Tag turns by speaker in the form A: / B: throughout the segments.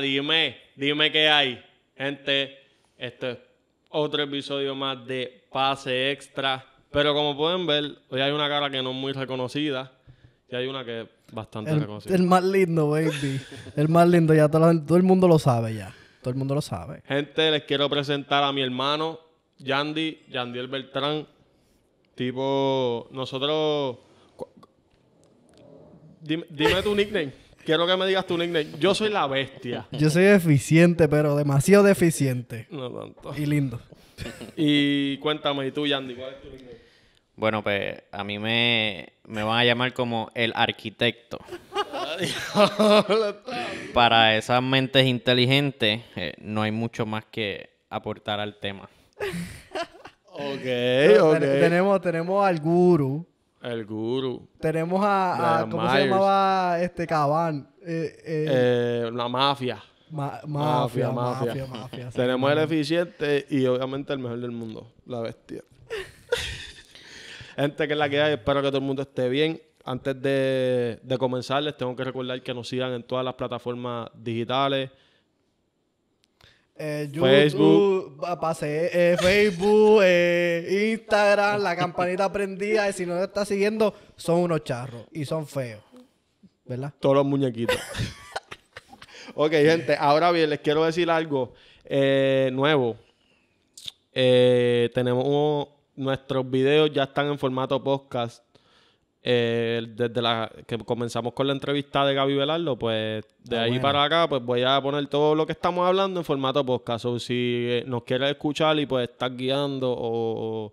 A: dime, dime qué hay. Gente, este es otro episodio más de Pase Extra. Pero como pueden ver, hoy hay una cara que no es muy reconocida. Y hay una que es bastante reconocida. El
B: más lindo, baby. el más lindo, ya todo, el mundo lo sabe ya. Todo el mundo lo sabe.
A: Gente, les quiero presentar a mi hermano, Yandy, el Beltrán. Tipo, nosotros... dime tu nickname. Quiero que me digas tu nickname. Yo soy la bestia.
B: Yo soy eficiente, pero demasiado deficiente.
A: No tanto. Y lindo. y cuéntame, ¿y tú, Yandy, cuál es tu nickname?
C: Bueno, pues a mí me, me van a llamar como el arquitecto. Para esas mentes inteligentes, eh, no hay mucho más que aportar al tema.
A: ok,
B: ok. tenemos, tenemos al guru.
A: El Guru. Tenemos a, ¿cómo se llamaba este Cabán? Eh, eh, eh, la mafia. mafia. mafia. Mafia, Tenemos el eficiente y obviamente el mejor del mundo, la bestia. Gente que es la que hay, espero que todo el mundo esté bien. Antes de, de comenzar, les tengo que recordar que nos sigan en todas las plataformas digitales.
B: Eh, YouTube, eh, Facebook. Pasé, Facebook, eh, Instagram, la campanita prendida. Y si no te estás siguiendo, son unos charros y son feos.
A: ¿Verdad? Todos los muñequitos. ok, gente, ahora bien, les quiero decir algo nuevo. tenemos nuestros videos ya están en formato podcast eh, desde la que comenzamos con la entrevista de Gaby Velardo, pues de ah, ahí para acá, pues voy a poner todo lo que estamos hablando en formato podcast. O si eh, nos quieres escuchar y pues estás guiando o,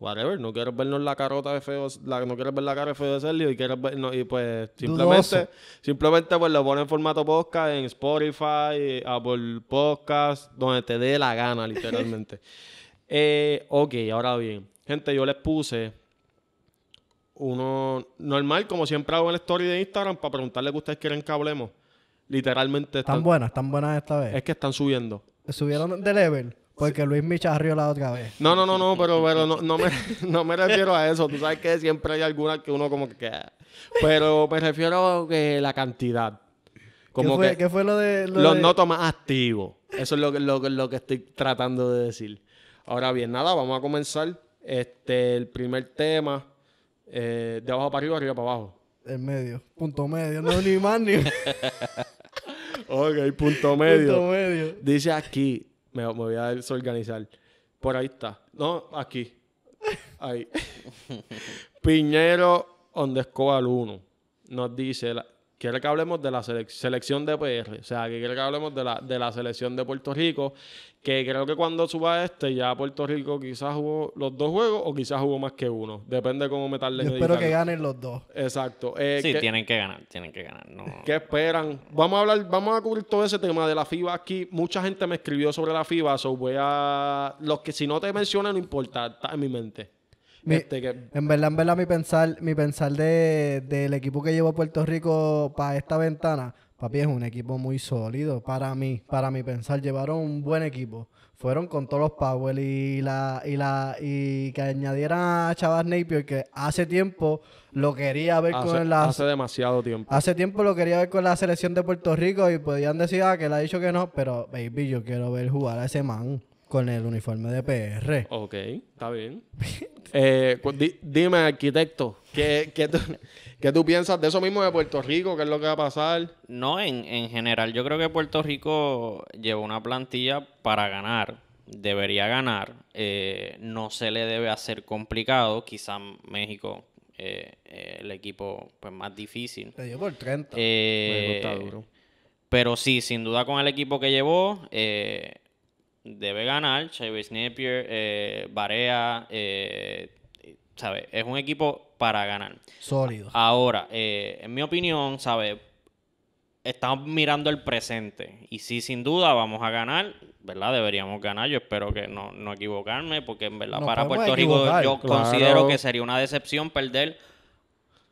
A: whatever, no quieres vernos la carota de feo, no quieres ver la cara de feo de Sergio y quieres vernos... y pues simplemente, simplemente pues lo pones en formato podcast en Spotify, Apple Podcast, donde te dé la gana, literalmente. Eh, ok, ahora bien, gente, yo les puse uno normal, como siempre hago en el story de Instagram, para preguntarle que ustedes quieren que hablemos. Literalmente están. buenas,
B: están buenas esta vez. Es
A: que están subiendo.
B: Subieron de level. Porque Luis arrió la otra vez. No, no, no, no, pero,
A: no, no, me, no me refiero a eso. Tú sabes que siempre hay algunas que uno como que... Pero me refiero a que la cantidad. Como ¿Qué, fue, fue lo de...? los notos más activos. Eso es lo, lo, lo que estoy tratando de decir. Ahora bien, nada, vamos a comenzar. Este, el primer tema eh, de abajo para arriba, arriba para abajo.
B: En medio, punto medio, no ni más ni.
A: ok, punto medio. punto medio. Dice aquí, me, voy a desorganizar. Por ahí está. No, aquí. Ahí. Piñero Escobar 1 nos dice la, quiere que hablemos de la selección de PR, o sea, que quiere que hablemos de la, de la selección de Puerto Rico, que creo que cuando suba este, ya Puerto Rico quizás jugó los dos juegos o quizás jugó más que uno, depende cómo metarle. Yo espero que
B: ganen los dos.
A: Exacto. Eh, sí, tienen
C: que ganar, tienen que ganar.
A: ¿Qué esperan? Vamos a hablar, vamos a cubrir todo ese tema de la FIBA aquí. Mucha gente me escribió sobre la FIBA, so voy a... Los que si no te mencionan, no importa, está en mi mente.
B: Este, en verdad, en verdad, mi pensar, mi pensar de, del equipo que llevó Puerto Rico para esta ventana, papi, es un equipo muy sólido para mí, para mi pensar. Llevaron un buen equipo. Fueron con todos los Powell y la, y la, y que añadieran a Chavas Napier, que hace tiempo lo quería ver con la. Hace
A: demasiado tiempo.
B: Hace tiempo lo quería ver con la selección de Puerto Rico y podían decir, ah, que le ha dicho que no, pero baby, yo quiero ver jugar a ese man con el uniforme de PR.
A: Ok, está bien. Eh, dime, arquitecto, ¿qué, qué, tú, piensas de eso mismo de Puerto Rico? ¿Qué es lo que va a pasar?
C: No, en, general, yo creo que Puerto Rico lleva una plantilla para ganar. Debería ganar. Eh, no se le debe hacer complicado. Quizás México eh, eh, el equipo pues, más difícil. Le dio por 30. Pero sí, sin duda con el equipo que llevó, debe ganar. Chavis Napier, eh, Barea, eh, ¿sabes? Es un equipo para ganar. Sólido. Ahora, eh, en mi opinión, sabe, Estamos mirando el presente. Y sí, sin duda, vamos a ganar. ¿Verdad? Deberíamos ganar. Yo espero que no, no equivocarme, porque en verdad para Puerto Rico yo considero que sería una decepción perder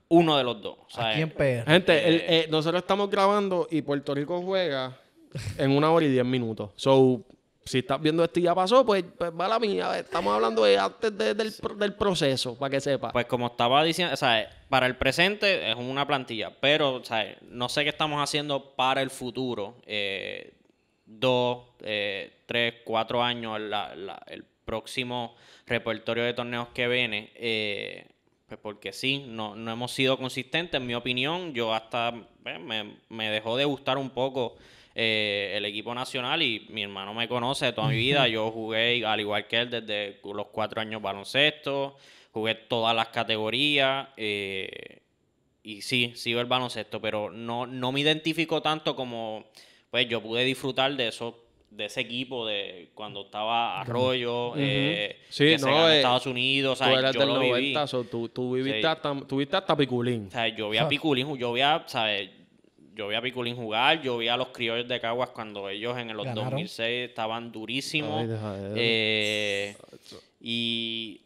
C: uno de los dos. Gente,
A: nosotros estamos grabando y Puerto Rico juega en una hora y diez minutos. So, si estás viendo esto y ya pasó, pues, pues va la mía, estamos hablando de antes del, proceso, para que sepa. Pues como estaba
C: diciendo, o sea, para el presente es una plantilla, pero o no sé qué estamos haciendo para el futuro. Eh, dos, eh, tres, cuatro años, el próximo repertorio de torneos que viene. Eh, pues porque sí, no, hemos sido consistentes, en mi opinión. Yo hasta pues, me, me dejó de gustar un poco eh, el equipo nacional y mi hermano me conoce de toda mi vida. Yo jugué, al igual que él, desde los cuatro años baloncesto, jugué todas las categorías. Eh, y sí, sí el baloncesto, pero no, no me identifico tanto como, pues yo pude disfrutar de eso, de ese equipo de cuando estaba Arroyo, eh, Estados Unidos, o sea, yo lo viví. tú, viviste
A: hasta, Piculín. O sea, yo vi a Piculín, yo vi a,
C: yo vi a Piculín jugar, yo vi a los criollos de Caguas cuando ellos en el 2006 estaban durísimos. Eh, y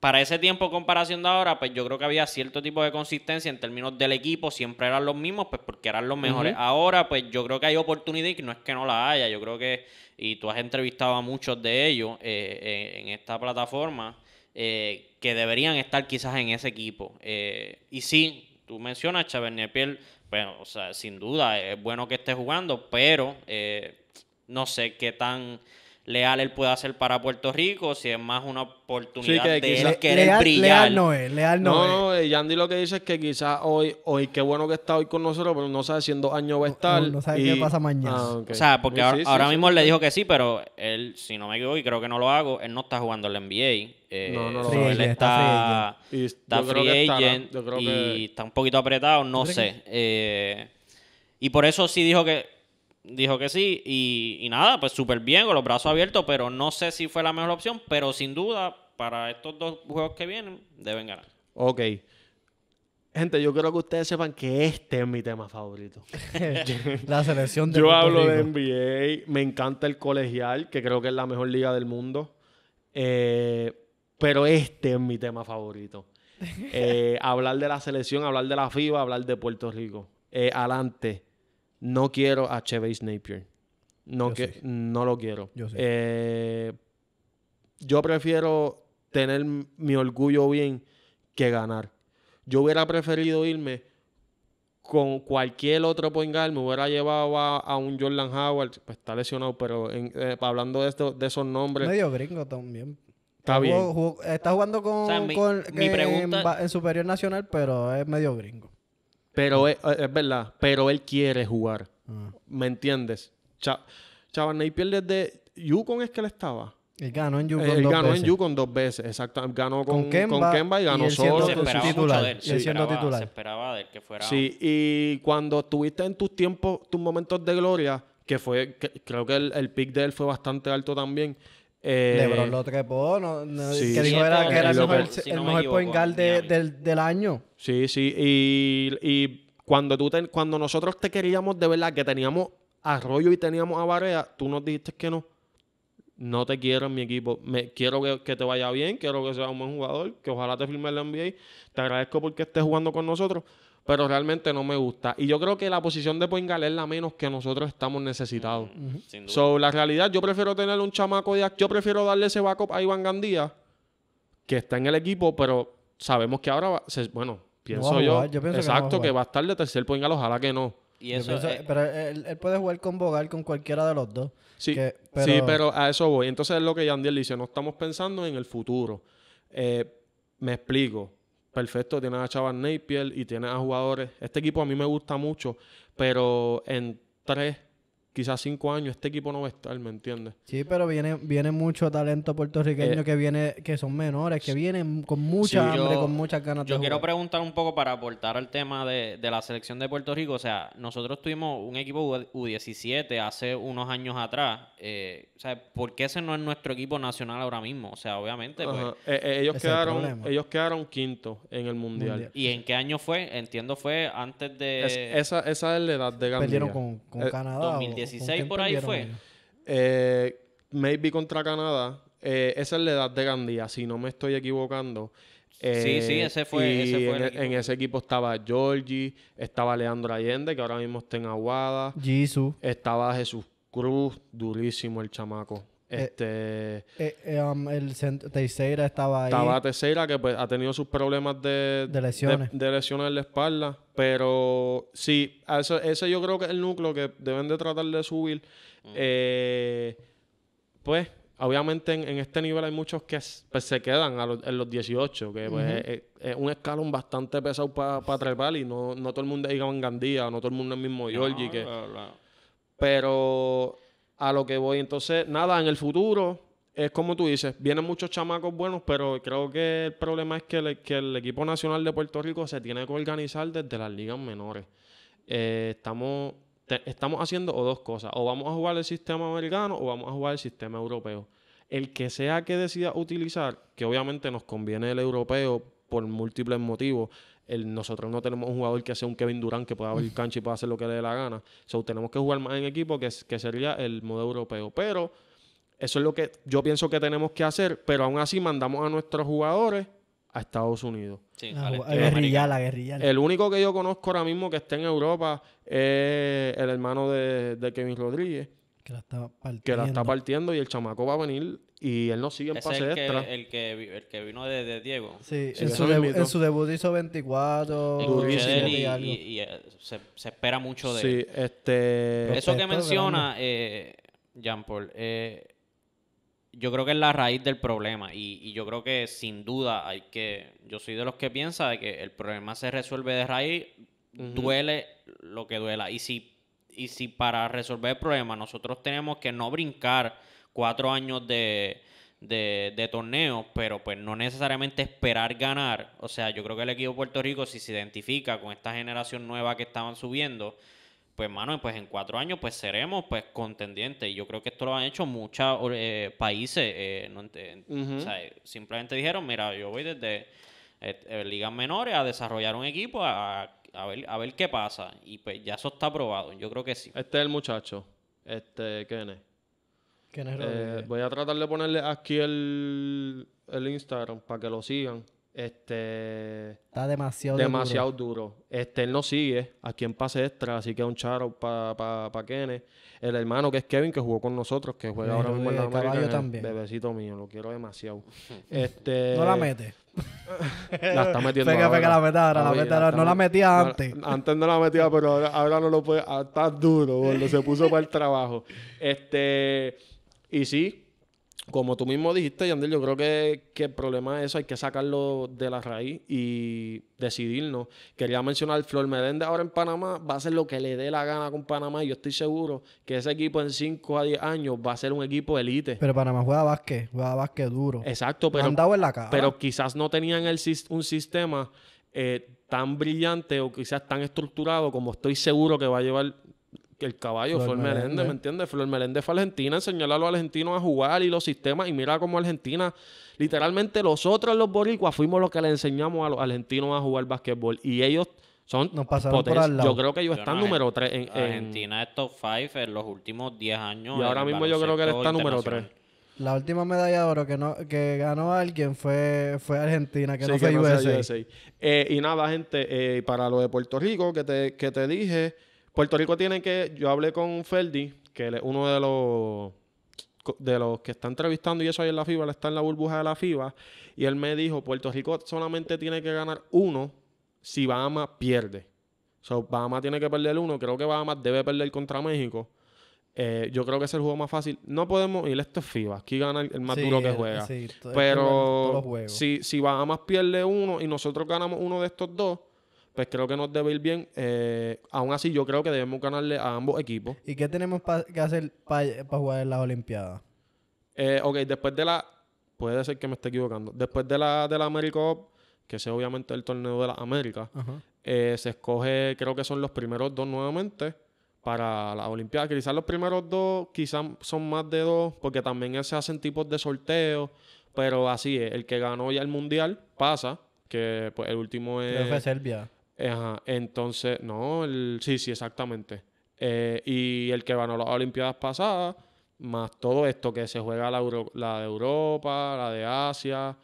C: para ese tiempo, comparación de ahora, pues yo creo que había cierto tipo de consistencia en términos del equipo, siempre eran los mismos, pues porque eran los mejores. Ahora, pues yo creo que hay oportunidad y no es que no la haya, yo creo que, y tú has entrevistado a muchos de ellos eh, eh, en esta plataforma, que deberían estar quizás en ese equipo. y sí, tú mencionas, piel bueno, o sea, sin duda es bueno que esté jugando, pero eh, no sé qué tan leal él puede hacer para Puerto Rico, si es más una oportunidad de él querer leal, brillar. Leal no es, leal no,
A: es. No, eh, Yandy lo que dice es que quizás hoy, hoy qué bueno que está hoy con nosotros, pero no sabe si en dos años va a estar. No, sabe qué pasa mañana. Ah, o sea, porque ahora, mismo le dijo que
C: sí, pero él, si no me equivoco y creo que no lo hago, él no está jugando la NBA. Eh, no, no él está, free agent, y está un poquito apretado, no sé. Eh, y por eso sí dijo que dijo que sí y, nada, pues súper bien, con los brazos abiertos, pero no sé si fue la mejor opción, pero sin duda para estos dos juegos que vienen deben ganar.
A: Ok. Gente, yo quiero que ustedes sepan que este es mi tema favorito. la selección de Yo hablo de NBA, me encanta el colegial, que creo que es la mejor liga del mundo. Eh, pero este es mi tema favorito. Eh, hablar de la selección, hablar de la FIBA, hablar de Puerto Rico. Eh, adelante no quiero a Chevy Napier. No, que, no lo quiero. Yo, eh, prefiero tener mi orgullo bien que ganar. Yo hubiera preferido irme con cualquier otro point Me hubiera llevado a, un Jordan Howard. Pues está lesionado, pero eh, hablando de, esto, de esos nombres... Medio gringo también. Está bien. Eh,
B: está jugando con, en Superior Nacional, pero es medio gringo.
A: Pero es, verdad, pero él quiere jugar. ¿Me entiendes? Cha, Chavarney pierde desde Yukon es que él estaba. Él ganó en Yukon dos veces. ganó en Yukon dos veces, exacto. Ganó con, con, Kemba, y ganó solo. Se esperaba De él. Sí. titular. se esperaba de que fuera... Sí, y cuando estuviste en tus tiempos, tus momentos de gloria, que fue... creo que el, el pick de él fue bastante alto también LeBron eh, lo
B: trepó, que dijo era, que era el, mejor, point guard del, año.
A: Sí, sí, y, cuando, tú cuando nosotros te queríamos de verdad, que teníamos arroyo y teníamos a Barea, tú nos dijiste que no. No te quiero en mi equipo. Me, quiero que, que, te vaya bien, quiero que seas un buen jugador, que ojalá te firme el NBA. Te agradezco porque estés jugando con nosotros, pero realmente no me gusta. Y yo creo que la posición de Poingal es la menos que nosotros estamos necesitados. So, la realidad, yo prefiero tener un chamaco de... Yo prefiero darle ese backup a Iván Gandía, que está en el equipo, pero sabemos que ahora... Va, bueno, pienso yo... exacto, que, va a estar de tercer Poingal, ojalá que no. Y eh,
B: pero él, puede jugar con Bogal, con cualquiera de los dos.
A: Sí, pero... sí, pero a eso voy. Entonces es lo que Yandiel dice, no estamos pensando en el futuro. Eh, me explico perfecto, tiene a Chaval Napier y tiene a jugadores. Este equipo a mí me gusta mucho, pero en tres quizás cinco años este equipo no va a estar, ¿me entiendes? Sí,
B: pero viene, viene mucho talento puertorriqueño eh, que viene, que son menores, que vienen con mucha hambre, con muchas ganas yo quiero
C: preguntar un poco para aportar al tema de, la selección de Puerto Rico. O sea, nosotros tuvimos un equipo U17 hace unos años atrás. Eh, o sea, ¿por qué ese no es nuestro equipo nacional ahora mismo? O sea, obviamente, pues, eh, ellos quedaron,
A: ellos quedaron quinto en el mundial.
C: ¿Y en qué año fue? Entiendo fue antes de. esa,
A: es la edad de Gambia. Perdieron con, con Canadá. 16 por ahí fue. Eh, maybe contra Canadá. Eh, esa es la edad de Gandía, si no me estoy equivocando. sí, sí, eh, ese fue. en, el e, en, ese equipo estaba Georgie, estaba Leandro Allende, que ahora mismo está en Aguada. Jesus. Estaba Jesús Cruz, durísimo el chamaco. Eh, este,
B: eh, eh, um, el Teixeira estaba ahí. Estaba
A: Teixeira que pues, ha tenido sus problemas de, de lesiones. De, lesiones en la espalda. Pero sí, ese yo creo que es el núcleo que deben de tratar de subir. Mm. pues, obviamente en, este nivel hay muchos que pues, se quedan en los 18, que pues, es, un escalón bastante pesado para trepar y no, todo el mundo es Gandía, no todo el mundo es mismo Georgie. que, Pero a lo que voy. Entonces, nada, en el futuro es como tú dices, vienen muchos chamacos buenos, pero creo que el problema es que, el equipo nacional de Puerto Rico se tiene que organizar desde las ligas menores. Eh, estamos, estamos haciendo o dos cosas, o vamos a jugar el sistema americano o vamos a jugar el sistema europeo. El que sea que decida utilizar, que obviamente nos conviene el europeo por múltiples motivos, nosotros no tenemos un jugador que sea un Kevin Durán que pueda abrir cancha y pueda hacer lo que le dé la gana. So, tenemos que jugar más en equipo, que, sería el modo europeo. Pero eso es lo que yo pienso que tenemos que hacer, pero aún así mandamos a nuestros jugadores a Estados Unidos. Sí, a, a a El único que yo conozco ahora mismo que está en Europa es el hermano de, Kevin Rodríguez. Que está partiendo. que la está partiendo y el chamaco va a venir y él no sigue en pase que, extra.
C: El que, el que vino de, Diego. Sí, en, su
B: debut hizo 24.
A: Y,
C: eh, se, espera mucho de él. Este... Eso que menciona, eh, Jean Paul, eh, yo creo que es la raíz del problema. Y, yo creo que sin duda hay que. Yo soy de los que piensa de que el problema se resuelve de raíz, duele lo que duela. Y si, y si para resolver el problema nosotros tenemos que no brincar cuatro años de, de, torneo, pero pues no necesariamente esperar ganar. O sea, yo creo que el equipo de Puerto Rico, si se identifica con esta generación nueva que estaban subiendo, pues mano, pues en cuatro años pues seremos pues contendientes. Y yo creo que esto lo han hecho muchos eh, países. Eh, no, eh, simplemente dijeron, mira, yo voy desde ligas menores a desarrollar un equipo a, ver, a ver qué pasa. Y pues ya eso está probado. Yo creo que sí. Este es el muchacho. Este, ¿quién
A: eh, voy a tratar de ponerle aquí el, el Instagram para que lo sigan. Este. Está demasiado, demasiado duro. Este, él no sigue aquí en pase extra, así que un charo para pa, Kenneth. El hermano que es Kevin, que jugó con nosotros, que juega ahora mismo en la América. también. Bebecito mío, lo quiero demasiado. este. No la mete. la está metiendo. la meta no la metía antes. Antes no la metía, pero ahora, ahora no lo puede. Ah, está duro, boludo. Se puso para el trabajo. Este. Y sí, como tú mismo dijiste, Yandel, yo creo que, que, el problema es eso hay que sacarlo de la raíz y decidirlo. Quería mencionar, Flor Meléndez ahora en Panamá va a ser lo que le dé la gana con Panamá y yo estoy seguro que ese equipo en 5 a 10 años va a ser un equipo elite.
B: Pero Panamá juega básquet, juega básquet duro.
A: Exacto, pero, dado en la cara. pero quizás no tenían el, un sistema eh, tan brillante o quizás tan estructurado como estoy seguro que va a llevar el caballo fue el Meléndez, ¿me entiendes? Flor Meléndez fue a Argentina, enseñar a los argentinos a jugar y los sistemas. Y mira cómo Argentina, literalmente nosotros los boricuas fuimos los que le enseñamos a los argentinos a jugar básquetbol. Y ellos son Nos Yo creo que ellos están número eh, tres En, Argentina
C: estos top 5 en los últimos 10 años. Y ahora mismo
B: yo creo que él está número tres La última medalla de oro que no que ganó alguien fue, Argentina, que no fue que
A: eh, y nada, gente, eh, para lo de Puerto Rico que te dije, Puerto Rico tiene que. Yo hablé con Ferdi, que es uno de los de los que está entrevistando y eso ahí en la FIBA, está en la burbuja de la FIBA, y él me dijo, Puerto Rico solamente tiene que ganar uno si Bahamas pierde. sea, Bahamas tiene que perder uno, creo que Bahamas debe perder contra México. Eh, yo creo que es el juego más fácil. No podemos ir, esto es FIBA, aquí gana el, más duro que juega. Pero si, si Bahamas pierde uno y nosotros ganamos uno de estos dos, pues creo que nos debe ir bien. Eh, aún así, yo creo que debemos ganarle a ambos equipos. ¿Y qué tenemos
B: que hacer para jugar en las Olimpiadas?
A: Eh, ok, después de la. Puede ser que me esté equivocando. Después de la, de la que es obviamente el torneo de la América, eh, se escoge, creo que son los primeros dos nuevamente para la Olimpiada. Quizás los primeros dos, quizás son más de dos, porque también se hacen tipos de sorteos, pero así es. El que ganó ya el mundial pasa, que pues, el último es. Serbia. Ajá. Entonces, no, el, sí, sí, exactamente. Eh, y el que a las Olimpiadas pasadas, más todo esto que se juega la, de Europa, la de Asia,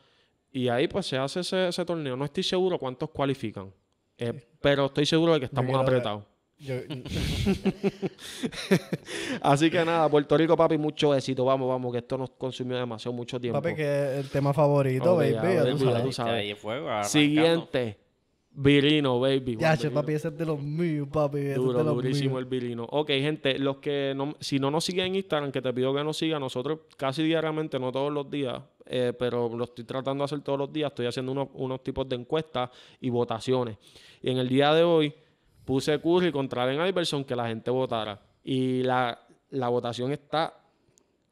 A: y ahí pues se hace ese, torneo. No estoy seguro cuántos cualifican, eh, pero estoy seguro de que estamos apretados. Así que nada, Puerto Rico, papi, mucho éxito. Vamos, vamos, que esto nos consumió demasiado mucho tiempo. Papi, que es el tema favorito, baby. tú, sabes. Siguiente. Virino, baby. Ya, che, papi,
B: ese es de los míos, papi. Duro, es durísimo el
A: virino. Ok, gente, los que no, si no nos siguen en Instagram, que te pido que nos sigan, nosotros casi diariamente, no todos los días, eh, pero lo estoy tratando de hacer todos los días, estoy haciendo unos, tipos de encuestas y votaciones. Y en el día de hoy puse Curry contra Ben Iverson que la gente votara. Y la, la votación está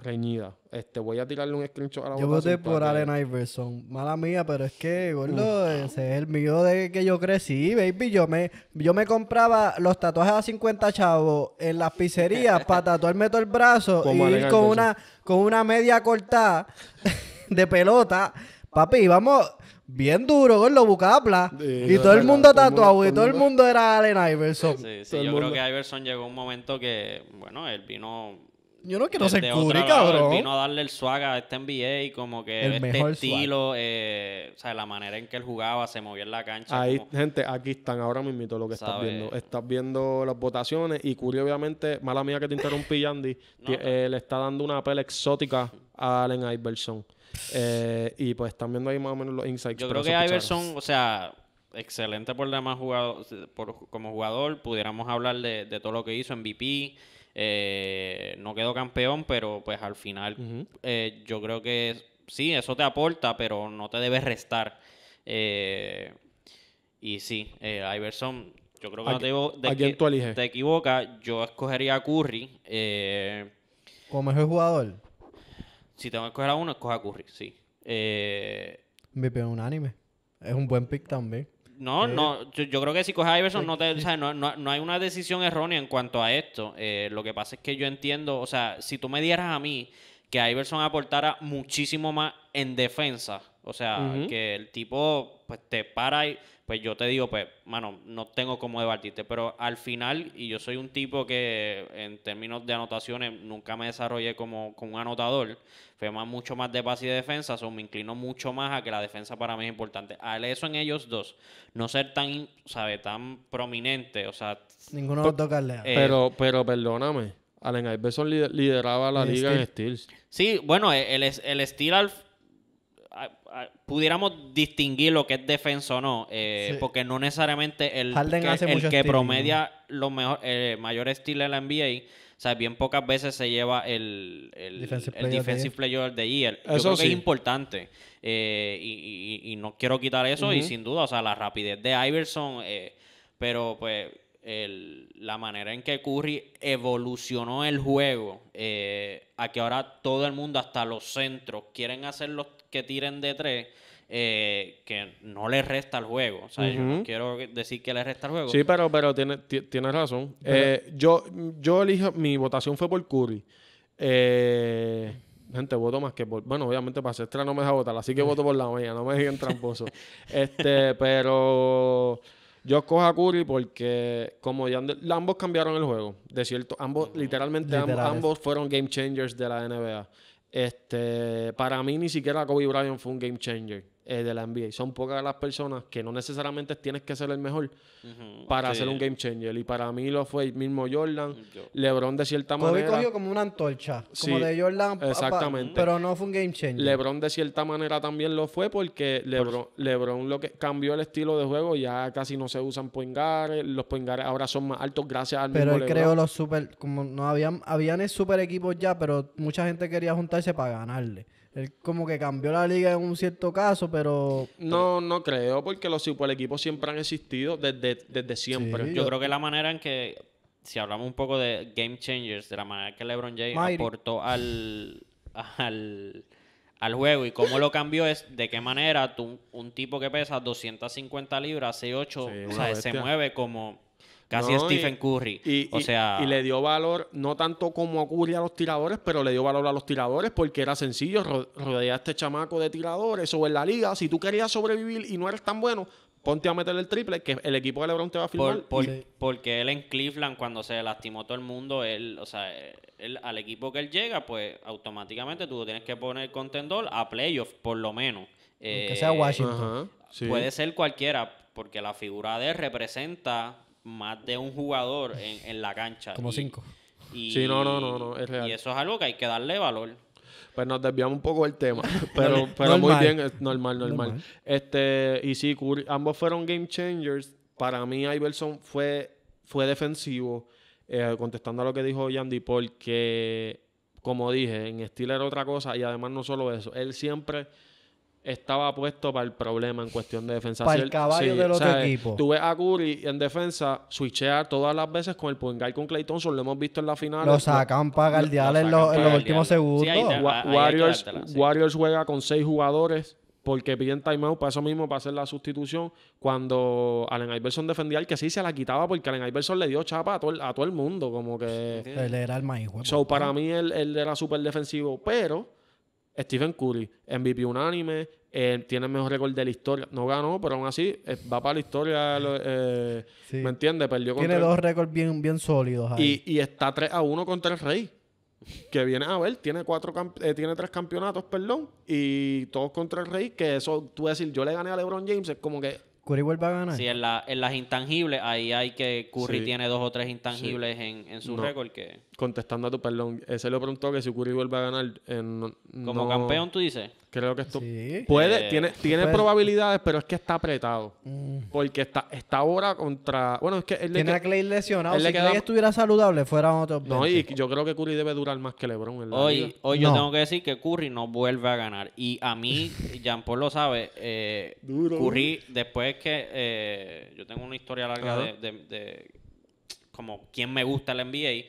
A: Reñida. Este, voy a tirarle un screenshot a la Yo voté por Allen
B: Iverson. Mala mía, pero es que, gordo, ese es el mío de que yo crecí, baby. Yo me, yo me compraba los tatuajes a 50 chavos en las pizzerías para tatuarme todo el brazo y ir con una, con una media cortada de pelota. Papi, vamos bien duro, gordo, bucapla. y todo el mundo tatuado y todo el mundo era Allen Iverson. Sí, sí, yo creo que
C: Iverson llegó un momento que, bueno, él vino yo no quiero ser vino a darle el swag a este NBA como que el este estilo, eh, o sea, la manera en que él jugaba, se movía en la cancha. Ahí,
A: gente, aquí están ahora mismo lo que estás viendo. Estás viendo las votaciones y curiosamente obviamente, mala mía que te interrumpí, Andy eh, le está dando una pela exótica a Allen Iverson. Eh, y pues están viendo ahí más o menos los insights. Yo creo que Iverson,
C: o sea, excelente por demás jugador, como jugador. Pudiéramos hablar de todo lo que hizo en VP eh, no quedó campeón, pero pues al final eh, yo creo que sí, eso te aporta, pero no te debes restar. Eh, y sí, Iverson, yo creo que no te digo Te equivoca yo escogería a Curry.
B: ¿Como mejor jugador?
C: Si tengo que escoger a uno, escoge a Curry, sí. Eh,
B: peor unánime. Es un buen pick también.
C: No, no, yo, creo que si coges a Iverson no, te, hay una decisión errónea en cuanto a esto. Eh, lo que pasa es que yo entiendo, o sea, si tú me dieras a mí que Iverson aportara muchísimo más en defensa, o sea, que el tipo pues te para y pues yo te digo, pues, mano, no tengo cómo debatirte, pero al final, y yo soy un tipo que en términos de anotaciones nunca me desarrollé como, como un anotador, fue mucho más de pase y defensa, o me inclino mucho más a que la defensa para mí es importante. Al eso en ellos dos, no ser tan, sabe, tan prominente, o sea... Ninguno
B: de los eh,
A: pero, pero perdóname, Allen Iverson lideraba la liga en Steel.
C: Sí, bueno, e, el, el Steel al Ah, pudiéramos distinguir lo que es defensa o no, eh, porque no necesariamente el que, el promedia lo mejor, eh, mayor estilo en la NBA, o sea, bien pocas veces se lleva el, Defensive, player, de year. Yo eso creo que es importante eh, y, y, no quiero quitar eso y sin duda, o sea, la rapidez de Iverson, pero pues la manera en que Curry evolucionó el juego, eh, a que ahora todo el mundo, hasta los centros, quieren hacer los que tiren de tres. Eh, que no les resta el juego. O sea, yo no quiero decir que le resta el juego. Sí, pero,
A: pero tiene, tienes razón. Eh, yo, yo elijo, mi votación fue por Curry. gente, voto más que por. Bueno, obviamente para extra no me deja votar, así que voto por la mía, no me digan tramposo. este, pero. Yo escojo a Curry porque como ya ambos cambiaron el juego, de cierto, ambos literalmente ambos, fueron game changers de la NBA. Este, para mí ni siquiera Kobe Bryant fue un game changer. Eh, de la NBA. Son pocas las personas que no necesariamente tienes que ser el mejor para hacer un game changer. Y para mí lo fue el mismo Jordan, LeBron de cierta Kobe manera. cogió como una
B: antorcha, como de Jordan. Exactamente. Pero no fue un game changer.
A: LeBron de cierta manera también lo fue porque LeBron, LeBron lo que cambió el estilo de juego. Ya casi no se usan poingares. Los poingares ahora son más altos gracias al Pero él creó los
B: super, como no habían, habían super equipos ya, pero mucha gente quería juntarse para ganarle él como que cambió la liga en un cierto caso, pero...
A: No, no creo, porque los super equipos siempre han existido desde, siempre. yo, creo que la
C: manera en que, si hablamos un poco de game changers, de la manera que LeBron James aportó al, al, juego y cómo lo cambió es de qué manera tú, un tipo que pesa 250 libras, y ocho, o sea, se mueve como Casi Stephen Curry. Y, le
A: dio valor, no tanto como a Curry a los tiradores, pero le dio valor a los tiradores porque era sencillo. rodear a este chamaco de tiradores o en la liga. Si tú querías sobrevivir y no eres tan bueno, ponte a meter el triple, que el equipo de LeBron te va a firmar.
C: Porque él en Cleveland, cuando se lastimó todo el mundo, él, o sea, al equipo que él llega, pues automáticamente tú tienes que poner contendor a playoffs por lo menos. que eh, sea Washington. Puede ser cualquiera, porque la figura de él representa más de un jugador en, la cancha. Como cinco. sí, no, no, no, no, es real. Y eso es algo que hay que darle
A: valor. Pues nos desviamos un poco del tema, pero, pero muy bien, es normal, normal, Este, y sí, ambos fueron game changers. Para mí, Iverson fue, fue defensivo, eh, contestando a lo que dijo Yandy porque como dije, en estilo era otra cosa, y además no solo eso, él siempre estaba puesto para el problema en cuestión de defensa. Para el caballo del otro equipo. Tú a Curry en defensa Switchear todas las veces con el y con Clay Thompson. Lo hemos visto en la final. Lo sacan para guardiar en, los, últimos segundos. Warriors, juega con seis jugadores porque piden timeout para eso mismo, para hacer la sustitución. Cuando Allen Iverson defendía al que sí se la quitaba porque Allen Iverson le dio chapa a todo el, mundo. Como que... Él era el maíz. So, para mí él era súper defensivo, pero Stephen Curry, MVP unánime, eh, tiene el mejor récord de la historia. No ganó, pero aún así eh, va para la historia. Eh, ¿Me entiendes? Tiene dos
B: récords bien, bien sólidos.
A: Y, está 3 a 1 contra el Rey. Que viene a ver, tiene cuatro tiene tres campeonatos, perdón, y todos contra el Rey. Que eso, tú decir, yo le gané a LeBron James, es como que Curry vuelve a ganar.
C: Sí, en, las intangibles, ahí hay que Curry tiene dos o tres intangibles en, su récord. Que...
A: Contestando a tu perdón, ese lo preguntó que si Curry vuelve a ganar. Eh, Como campeón, tú dices. Creo que esto puede, eh, tiene, tiene probabilidades, pero es que está apretado. Mm. Porque está, está ahora contra. Bueno, es que él tiene a Clay lesionado. si Clay estuviera saludable, fuera otro. No, y yo creo que Curry debe durar más que LeBron. Hoy, yo tengo
C: que decir que Curry no vuelve a ganar. Y a mí, Jean Paul lo sabe. Eh, Curry, después que eh, yo tengo una historia larga de, como quién me gusta el NBA,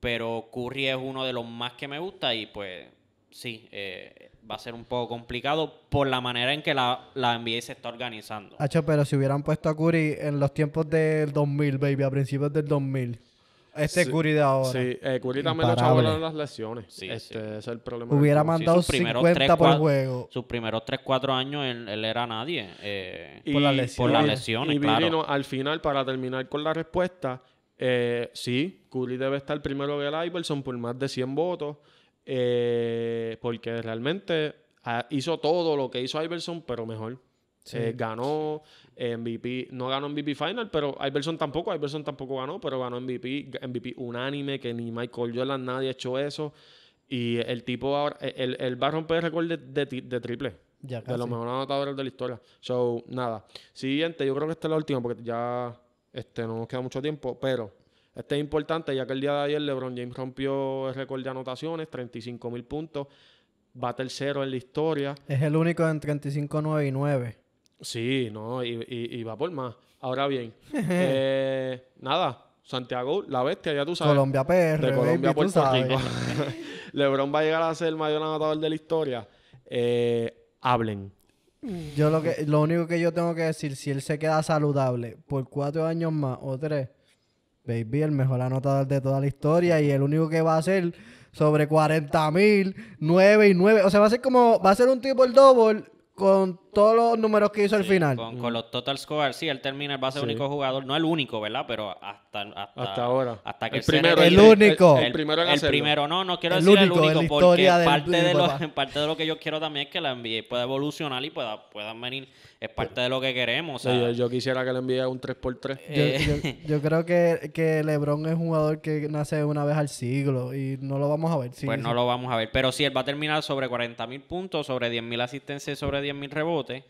C: pero Curry es uno de los más que me gusta y pues sí. Eh, va a ser un poco complicado por la manera en que la, la NBA se está organizando.
B: pero si hubieran puesto a Curry en los tiempos del 2000, baby, a principios del 2000. Este Curry de ahora. Sí, eh, Curry
C: también ha lo echaba las lesiones. este,
A: es el problema. Hubiera mandado 50 por juego. Sus primeros 3-4 años él, era nadie. Eh, por las lesiones. al final, para terminar con la respuesta, eh, sí, Curry debe estar primero que el Iverson por más de 100 votos. Eh, porque realmente ah, hizo todo lo que hizo Iverson, pero mejor. se eh, ganó eh, MVP, no ganó MVP Final, pero Iverson tampoco, Iverson tampoco ganó, pero ganó MVP, MVP unánime, que ni Michael Jordan, nadie ha hecho eso. Y el tipo ahora, e, el va a romper el récord de, triple. de los mejores anotadores de la historia. So, nada. Siguiente, yo creo que esta es la última porque ya este, no nos queda mucho tiempo, pero este es importante ya que el día de ayer LeBron James rompió el récord de anotaciones, 35 mil puntos, va tercero en la historia.
B: Es el único en 35-9 y 9.
A: Sí, no, y, va por más. Ahora bien, eh, nada, Santiago, la bestia, ya tú sabes. Colombia PR, Colombia baby, Puerto Rico. LeBron va a llegar a ser el mayor anotador de la historia. Eh, hablen.
B: Yo lo que, lo único que yo tengo que decir, si él se queda saludable por cuatro años más o tres, Baby, el mejor anotador de toda la historia y el único que va a ser sobre 40.000, 9 y 9. O sea, va a ser como, va a ser un tipo el double con todos los números que hizo al final.
C: Con, los total scores, sí, él terminal va a ser el único jugador, no el único, ¿verdad? Pero hasta, hasta, ahora. Hasta que el, primero, el, único. El, primero en primero, no, no quiero decir el único, porque parte, de lo, que yo quiero también es que la NBA pueda evolucionar y pueda, puedan venir es parte de lo que queremos.
A: yo, quisiera que le envíe un 3x3. Eh, yo, creo que,
B: que, LeBron es un jugador que nace una vez al siglo y no lo vamos a ver. pues no
C: lo vamos a ver. Pero si él va a terminar sobre 40.000 puntos, sobre 10.000 asistencias, sobre 10.000 rebotes.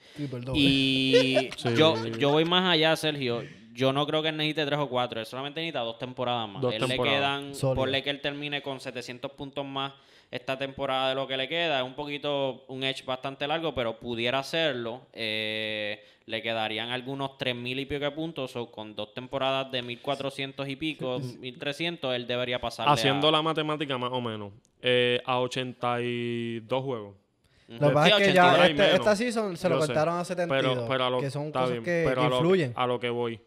C: y yo, yo voy más allá, Sergio yo no creo que él necesite tres o cuatro. Él solamente necesita dos temporadas más. él le quedan, por le que él termine con 700 puntos más esta temporada de lo que le queda. Es un poquito, un edge bastante largo, pero pudiera hacerlo. Eh, le quedarían algunos 3.000 y pico de puntos, o con dos temporadas de 1.400
A: y pico, 1.300, él debería pasar. Haciendo la matemática más o menos, eh, a 82 juegos. Lo que pasa es que ya este, esta season se lo cortaron a 72, lo, que son cosas que, influyen. A lo, que voy.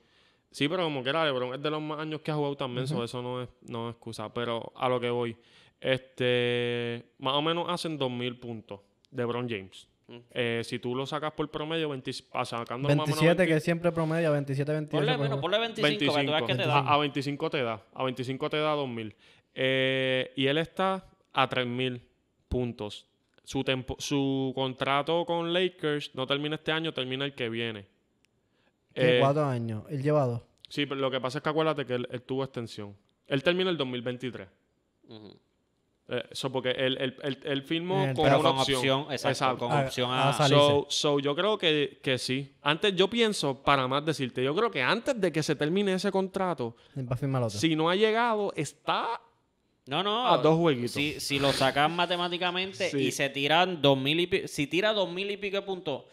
A: Sí, pero como que era es de los más años que ha jugado también, eso no es, no es excusa. Pero a lo que voy, este, más o menos hacen 2.000 puntos de Bron James. Eh, si tú lo sacas por promedio, ah, sacando 27 menos,
B: que siempre promedio 27, 28. Ponle, 25, A,
A: 25 te da, a 25 te da 2.000. Eh, y él está a 3.000 puntos. Su, su contrato con Lakers no termina este año, termina el que viene. Eh, cuatro años, el llevado. Sí, pero lo que pasa es que acuérdate que él, tuvo extensión. Él termina el 2023. Uh eso, eh, porque él, firmó el, eh, con una opción. exacto, Con ah, opción ah, a, salir so, yo creo que, que, sí. Antes, yo pienso, para más decirte, yo creo que antes de que se termine ese contrato, si no ha llegado, está no, no. A dos jueguitos. Si, lo sacan
C: matemáticamente y se tiran dos mil y pico. Si tira dos mil y pico puntos,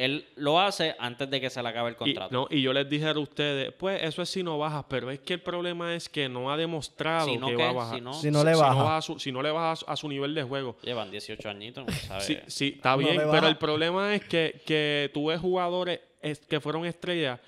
A: él lo hace antes de que se le acabe el contrato. Y, no, y yo les dije a ustedes, pues eso es si no bajas, pero es que el problema es que no ha demostrado que, va a bajar. Si no, le baja. Si no, le baja a su, nivel de juego. Llevan 18 añitos, no Sí, sí, está bien, pero el problema es que, que tú ves jugadores que fueron estrellas,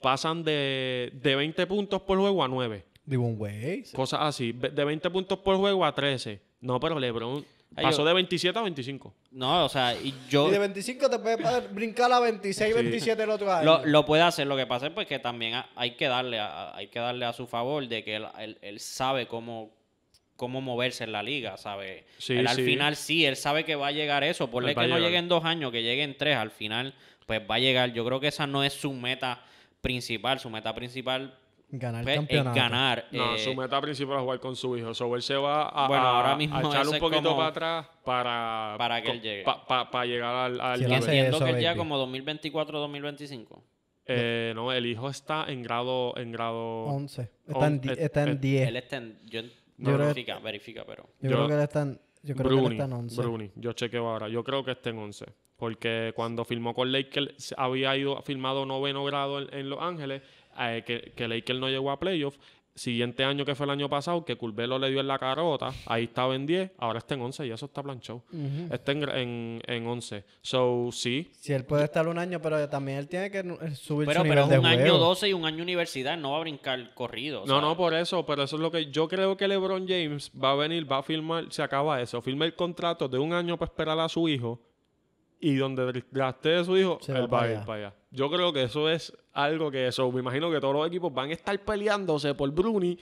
A: pasan de, 20 puntos por juego a 9. De un güey. Cosas así, de 20 puntos por juego a 13. No, pero LeBron Pasó de 27 a 25. No, o sea, y yo. Y de
B: 25 te puede brincar a 26, 27 el otro año. Lo,
C: puede hacer. Lo que pasa es pues, que también hay que darle a, hay que darle a su favor de que él, sabe cómo, cómo moverse en la liga, ¿sabe?
A: Sí, él, al final
C: sí, él sabe que va a llegar eso. Por que no llegue en dos años, que llegue en tres, al final, pues va a llegar. Yo creo que esa no es su meta principal. Su meta principal Ganar el pues, campeonato. ganar. No, eh, su
A: meta principal es jugar con su hijo. So, él se va a, bueno, ahora mismo a echar un poquito para atrás para, para que él llegue. para llegar al, al que él llega como
C: 2024-2025.
A: Eh, no, el hijo está en grado... En grado 11. Está, en, eh, está 10. Eh, él está en... no, verifica, verifica, pero... Yo, creo que él está en... Yo creo que está en 11. Bruni, yo chequeo ahora. Yo creo que está en 11. Porque cuando firmó con Lakers había ido firmado noveno grado en Los Ángeles eh, que, que él no llegó a playoff. Siguiente año que fue el año pasado, que Curvelo le dio en la carota, ahí estaba en 10, ahora está en 11 y eso está planchado. Está en, en, 11. So, sí.
B: Si él puede estar un año, pero también él tiene que subir su nivel pero
A: de un año 12 y un año universidad, no va a brincar corrido. No, no, por eso, pero eso es lo que yo creo que LeBron James va a venir, va a firmar, se acaba eso, firma el contrato de un año para esperar a su hijo y donde de su hijo, Se él va para allá. Yo creo que eso es algo que eso. Me imagino que todos los equipos van a estar peleándose por Bruni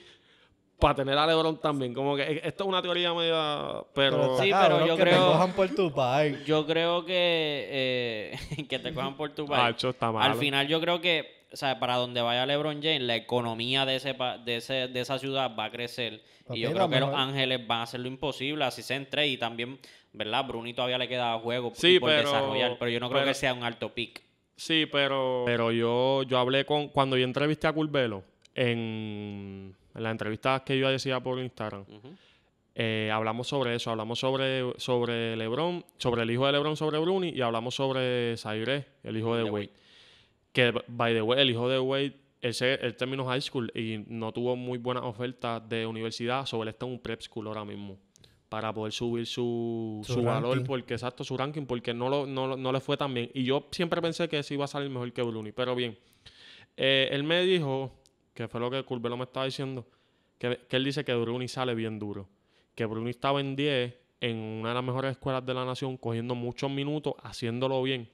A: para tener a LeBron también. Como que e-, esto es una teoría media. Pero, sí, pero yo eh, que Te cojan
B: por tu
C: país. Yo creo
A: que. que te
C: cojan por tu país. Al final, yo creo que. O sea, para donde vaya LeBron James, la economía de, ese, de, ese, de esa ciudad va a crecer. y yo creo que los Ángeles van a hacer lo imposible, así se entre. Y también ¿verdad? Bruni todavía le queda juego por desarrollar, pero yo no creo que sea un alto
A: pick. Sí, pero, pero yo, yo hablé con. Cuando yo entrevisté a Curvelo, en, las entrevistas que yo decía por Instagram, eh, hablamos sobre eso. Hablamos sobre, sobre LeBron, sobre el hijo de LeBron, sobre Bruni, y hablamos sobre Zaire, el hijo de, Wade. Que, by the way, el hijo de Wade él, terminó high school y no tuvo muy buenas ofertas de universidad, sobre él está en un prep school ahora mismo para poder subir su, su, valor, porque exacto, su ranking, porque no, lo, no, le fue tan bien. Y yo siempre pensé que sí iba a salir mejor que Bruni, pero bien. Eh, él me dijo, que fue lo que Curbelo me estaba diciendo, que, él dice que Bruni sale bien duro, que Bruni estaba en 10 en una de las mejores escuelas de la nación, cogiendo muchos minutos, haciéndolo bien.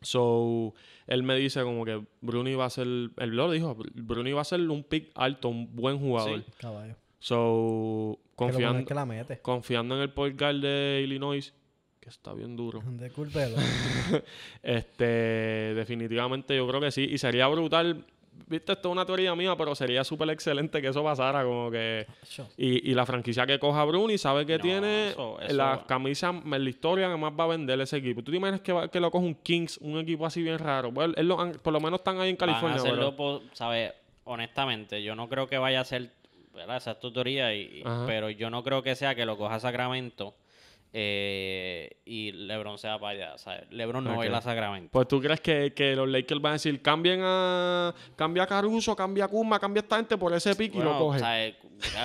A: So, él me dice como que Bruni va a ser, él lo dijo, Bruni va a ser un pick alto, un buen jugador. Sí, caballo. So, confiando, que la mete. confiando en el guard de Illinois, que está bien duro. este, definitivamente yo creo que sí. Y sería brutal. Viste, esto es una teoría mía, pero sería súper excelente que eso pasara. Como que. Y, y, la franquicia que coja Bruni sabe que tiene las la camisa, la historia que más va a vender ese equipo. ¿Tú te imaginas que, lo coja un Kings, un equipo así bien raro? Pues, él por lo menos están ahí en California.
C: Honestamente, yo no creo que vaya a ser esa es y, pero yo no creo que sea que lo coja Sacramento. Eh, y LeBron sea para allá. O LeBron no okay. a Sacramento. Pues
A: tú crees que, los Lakers van a decir cambien a cambia a Caruso, cambia a Kuma cambia a esta gente por ese pick y lo coge. O eh,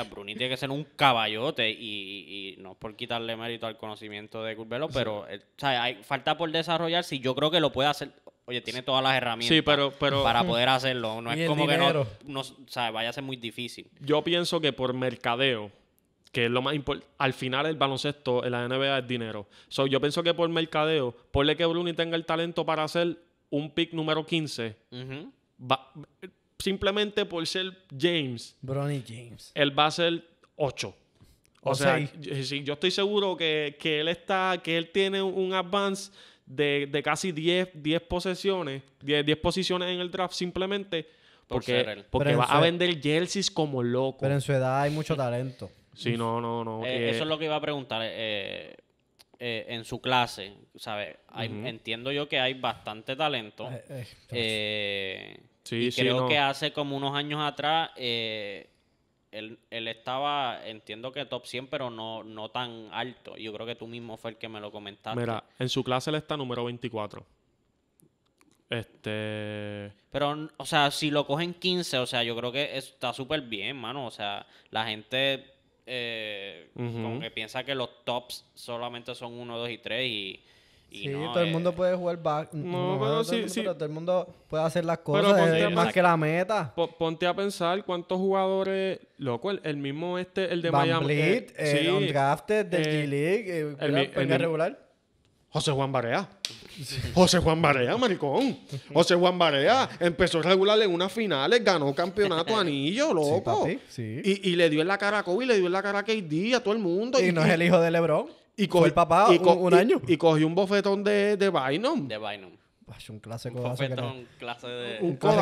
C: Bruni tiene que ser un caballote y, no es por quitarle mérito al conocimiento de Curbelo, pero eh, hay, falta por desarrollar si yo creo que lo puede hacer Oye, tiene todas las herramientas pero, para mm. poder hacerlo. No es como que no, vaya
A: a ser muy difícil. Yo pienso que por mercadeo, que es lo más importante, al final el baloncesto en la NBA es dinero. yo pienso que por mercadeo, ponle que Bruni tenga el talento para hacer un pick número 15, simplemente por ser James. Bronny James. Él va a ser 8. O, o sea, sí, yo estoy seguro que, que él está, que él tiene un advance de, casi 10, 10 posesiones, 10, posiciones en el draft simplemente porque, va a vender
B: jerseys como loco. Pero en su edad hay mucho talento. Sí, no, no, no. Eh, eh, eso es
A: lo que iba a preguntar.
C: Eh, en su clase, ¿sabes? Entiendo yo que hay bastante talento. Sí, sí, creo que hace como unos años atrás él, él, estaba, entiendo que top 100, pero no, no tan alto. Yo creo que tú mismo fue el que me lo comentaste. Mira,
A: en su clase él está número 24. Este.
C: Pero, o sea, si lo cogen 15, o sea, yo creo que está súper bien, mano. O sea, la gente eh, como que piensa que los tops solamente son 1, 2 y 3 y sí, todo el eh, mundo
B: puede jugar back. No, pero, sí, sí. todo el mundo puede hacer las cosas eh, más que la meta.
A: Ponte a pensar cuántos jugadores, loco, el, mismo este, el de Miami. Bleed, eh, el undrafted del G-League, el, regular. José Juan Barea. José Juan Barea, maricón. José Juan Barea empezó regular en unas finales, ganó campeonato anillo, loco. Y, le dio en la cara a Kobe, le dio en la cara a KD, a todo el mundo. y no es el hijo de LeBron. Y cogió, el papá un, año. Y, cogió un bofetón de, de Bynum. De Bynum. un
B: clase bofetón, clase de... Un que no,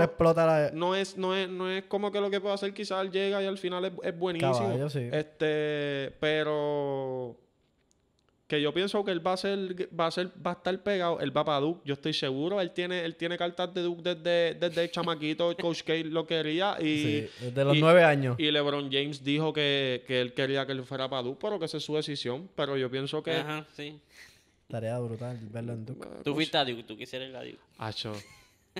B: explota
A: no, es, no, es, no es como que lo que puede hacer quizás llega y al final es, es buenísimo. Este, pero yo pienso que él va a ser, va a ser, va a estar pegado, él va para Duke, yo estoy seguro, él tiene, él tiene cartas de Duke desde, chamaquito, Coach K lo quería y... desde los nueve años. Y LeBron James dijo que, él quería que él fuera para Duke, pero que esa es su decisión, pero yo pienso que...
B: Tarea brutal
A: verlo en Duke. Tú fuiste
C: a Duke, tú quisieras ir
A: a Duke.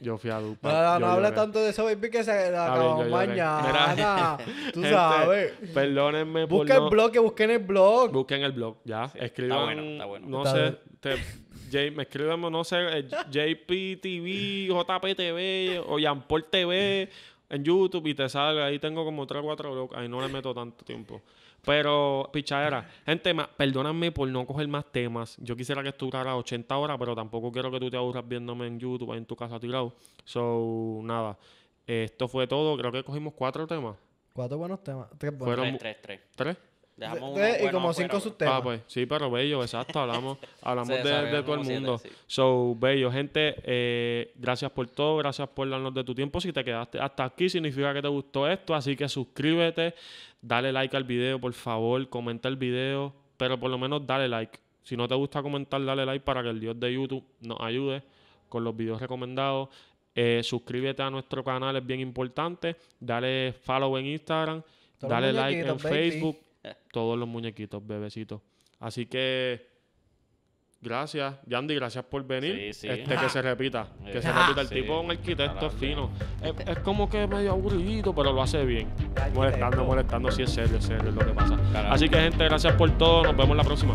A: Yo fui a Dupa. No, no, tanto de eso, baby, que se la acabó mañana. tú sabes. Perdónenme por Busca el blog, que busquen el blog. Busquen el blog, ya. escribe Escriban. Está bueno, está bueno. No sé. me escriben, no sé, eh, JPTV, JPTV o Yanport TV en YouTube y te salga Ahí tengo como 3 o 4 blogs. Ahí no le meto tanto tiempo. Pero, pichadera, gente, tema perdóname por no coger más temas. Yo quisiera que esto durara 80 horas, pero tampoco quiero que tú te aburras viéndome en YouTube, en tu casa tirado. So, nada. Esto fue todo. Creo que cogimos cuatro temas.
B: Cuatro buenos temas. Tres buenos. Fueron... Tres, tres. ¿Tres?
A: y como cinco sustentos ah, pues, sí, pero bello, exacto. Hablamos, hablamos de, todo el mundo. So, bello, gente, eh, gracias por todo, gracias por darnos de tu tiempo. Si te quedaste hasta aquí, significa que te gustó esto. Así que suscríbete, dale like al video, por favor, comenta el video, pero por lo menos dale like. Si no te gusta comentar, dale like para que el Dios de YouTube nos ayude con los videos recomendados. Eh, suscríbete a nuestro canal, es bien importante. Dale follow en Instagram, dale like en Facebook. Todos los muñequitos, bebecitos. Así que. Gracias, Yandy, gracias por venir. Este, que se repita. Que se ah, repita. El tipo es un arquitecto fino. Es, como que medio aburrido, pero lo hace bien. Molestando, molestando. Sí, es serio, es serio es lo que pasa. Así que, gente, gracias por todo. Nos vemos la próxima.